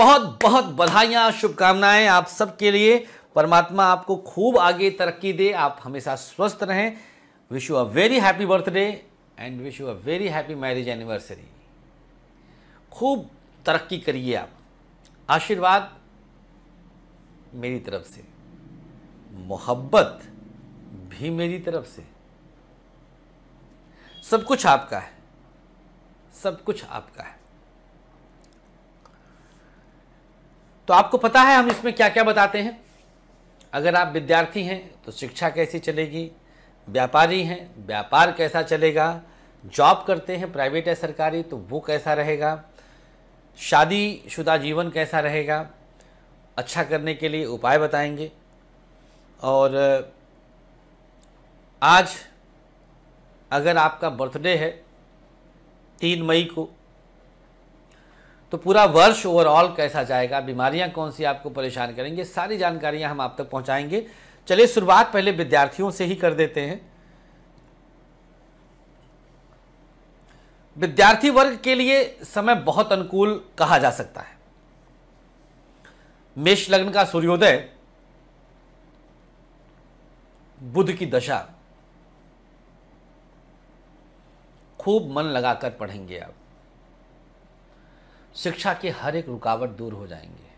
बहुत बहुत बधाइयाँ शुभकामनाएं आप सबके लिए परमात्मा आपको खूब आगे तरक्की दे आप हमेशा स्वस्थ रहें wish you a very happy birthday and wish you a very happy marriage anniversary खूब तरक्की करिए आप आशीर्वाद मेरी तरफ से मोहब्बत भी मेरी तरफ से सब कुछ आपका है सब कुछ आपका है तो आपको पता है हम इसमें क्या क्या बताते हैं अगर आप विद्यार्थी हैं तो शिक्षा कैसी चलेगी व्यापारी हैं व्यापार कैसा चलेगा जॉब करते हैं प्राइवेट या सरकारी तो वो कैसा रहेगा शादीशुदा जीवन कैसा रहेगा अच्छा करने के लिए उपाय बताएंगे और आज अगर आपका बर्थडे है तीन मई को तो पूरा वर्ष ओवरऑल कैसा जाएगा बीमारियां कौन सी आपको परेशान करेंगे सारी जानकारियां हम आप तक पहुंचाएंगे चलिए शुरुआत पहले विद्यार्थियों से ही कर देते हैं विद्यार्थी वर्ग के लिए समय बहुत अनुकूल कहा जा सकता है मेष लग्न का सूर्योदय बुद्ध की दशा खूब मन लगाकर पढ़ेंगे आप शिक्षा के हर एक रुकावट दूर हो जाएंगे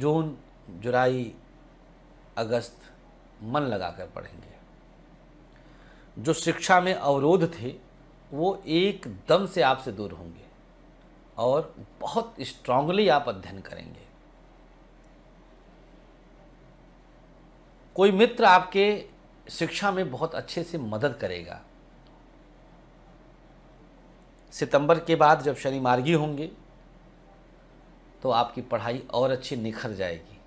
जून जुलाई अगस्त मन लगाकर पढ़ेंगे जो शिक्षा में अवरोध थे वो एकदम से आपसे दूर होंगे और बहुत स्ट्रांगली आप अध्ययन करेंगे कोई मित्र आपके शिक्षा में बहुत अच्छे से मदद करेगा सितंबर के बाद जब शनि मार्गी होंगे तो आपकी पढ़ाई और अच्छी निखर जाएगी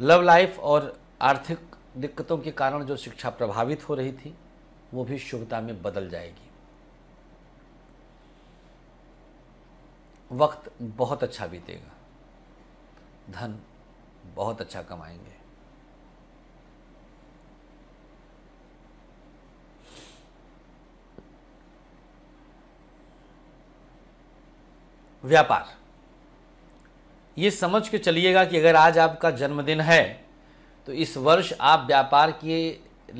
लव लाइफ और आर्थिक दिक्कतों के कारण जो शिक्षा प्रभावित हो रही थी वो भी शुभता में बदल जाएगी वक्त बहुत अच्छा बीतेगा धन बहुत अच्छा कमाएंगे व्यापार ये समझ के चलिएगा कि अगर आज आपका जन्मदिन है तो इस वर्ष आप व्यापार के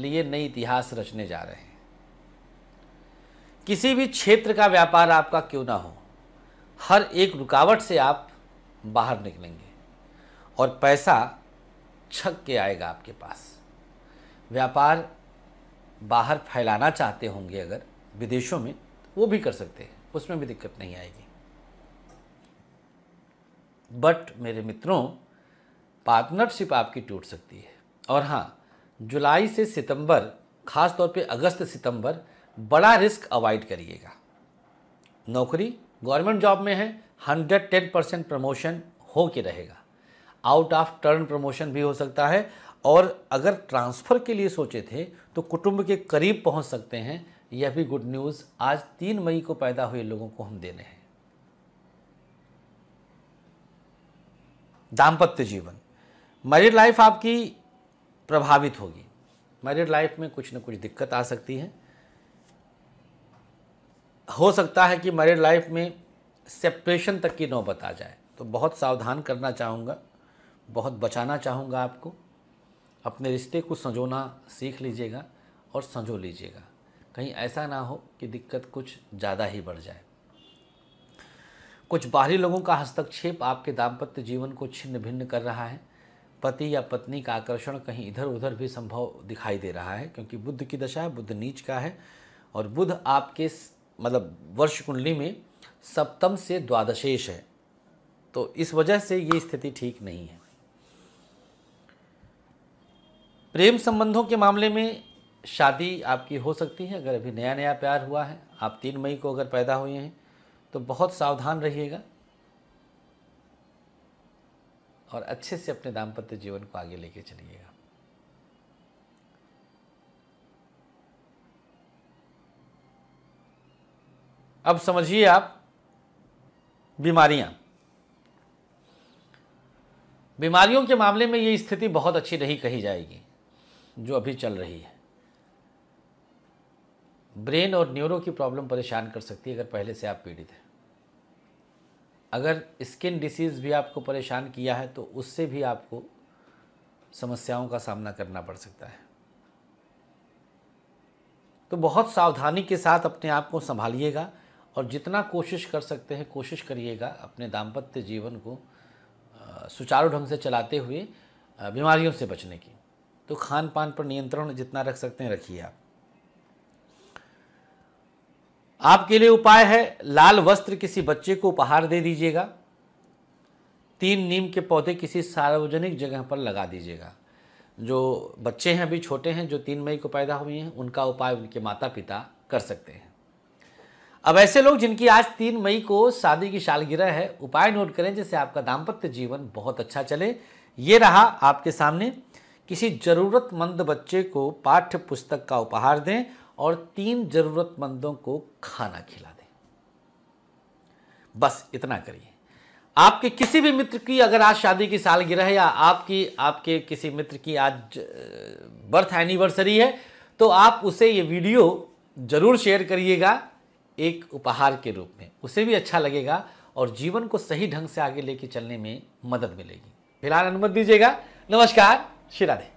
लिए नई इतिहास रचने जा रहे हैं किसी भी क्षेत्र का व्यापार आपका क्यों ना हो हर एक रुकावट से आप बाहर निकलेंगे और पैसा छक के आएगा आपके पास व्यापार बाहर फैलाना चाहते होंगे अगर विदेशों में वो भी कर सकते हैं उसमें भी दिक्कत नहीं आएगी बट मेरे मित्रों पार्टनरशिप आपकी टूट सकती है और हाँ जुलाई से सितंबर खास तौर पे अगस्त सितंबर बड़ा रिस्क अवॉइड करिएगा नौकरी गवर्नमेंट जॉब में है हंड्रेड टेन परसेंट प्रमोशन हो के रहेगा आउट ऑफ टर्न प्रमोशन भी हो सकता है और अगर ट्रांसफ़र के लिए सोचे थे तो कुटुंब के करीब पहुंच सकते हैं यह भी गुड न्यूज़ आज तीन मई को पैदा हुए लोगों को हम देने हैं दाम्पत्य जीवन मैरिड लाइफ आपकी प्रभावित होगी मैरिड लाइफ में कुछ ना कुछ दिक्कत आ सकती है हो सकता है कि मैरिड लाइफ में सेपरेशन तक की नौबत आ जाए तो बहुत सावधान करना चाहूँगा बहुत बचाना चाहूँगा आपको अपने रिश्ते को संजोना सीख लीजिएगा और संजो लीजिएगा कहीं ऐसा ना हो कि दिक्कत कुछ ज़्यादा ही बढ़ जाए कुछ बाहरी लोगों का हस्तक्षेप आपके दाम्पत्य जीवन को छिन्न भिन्न कर रहा है पति या पत्नी का आकर्षण कहीं इधर उधर भी संभव दिखाई दे रहा है क्योंकि बुद्ध की दशा है बुद्ध नीच का है और बुद्ध आपके मतलब वर्ष कुंडली में सप्तम से द्वादशेष है तो इस वजह से ये स्थिति ठीक नहीं है प्रेम संबंधों के मामले में शादी आपकी हो सकती है अगर अभी नया नया प्यार हुआ है आप तीन मई को अगर पैदा हुए हैं तो बहुत सावधान रहिएगा और अच्छे से अपने दाम्पत्य जीवन को आगे लेके चलिएगा अब समझिए आप बीमारियां बीमारियों के मामले में ये स्थिति बहुत अच्छी नहीं कही जाएगी जो अभी चल रही है ब्रेन और न्यूरो की प्रॉब्लम परेशान कर सकती है अगर पहले से आप पीड़ित हैं अगर स्किन डिसीज़ भी आपको परेशान किया है तो उससे भी आपको समस्याओं का सामना करना पड़ सकता है तो बहुत सावधानी के साथ अपने आप को संभालिएगा और जितना कोशिश कर सकते हैं कोशिश करिएगा अपने दाम्पत्य जीवन को सुचारू ढंग से चलाते हुए बीमारियों से बचने की तो खान पान पर नियंत्रण जितना रख सकते हैं रखिए आप आपके लिए उपाय है लाल वस्त्र किसी बच्चे को उपहार दे दीजिएगा तीन नीम के पौधे किसी सार्वजनिक जगह पर लगा दीजिएगा जो बच्चे हैं अभी छोटे हैं जो तीन मई को पैदा हुए हैं उनका उपाय उनके माता पिता कर सकते हैं अब ऐसे लोग जिनकी आज तीन मई को शादी की सालगिरह है उपाय नोट करें जिससे आपका दाम्पत्य जीवन बहुत अच्छा चले ये रहा आपके सामने किसी ज़रूरतमंद बच्चे को पाठ्य पुस्तक का उपहार दें और तीन ज़रूरतमंदों को खाना खिला दें बस इतना करिए आपके किसी भी मित्र की अगर आज शादी की सालगिरह है या आपकी आपके किसी मित्र की आज बर्थ एनिवर्सरी है तो आप उसे ये वीडियो ज़रूर शेयर करिएगा एक उपहार के रूप में उसे भी अच्छा लगेगा और जीवन को सही ढंग से आगे लेके चलने में मदद मिलेगी फिलहाल अनुमति दीजिएगा नमस्कार श्री राधे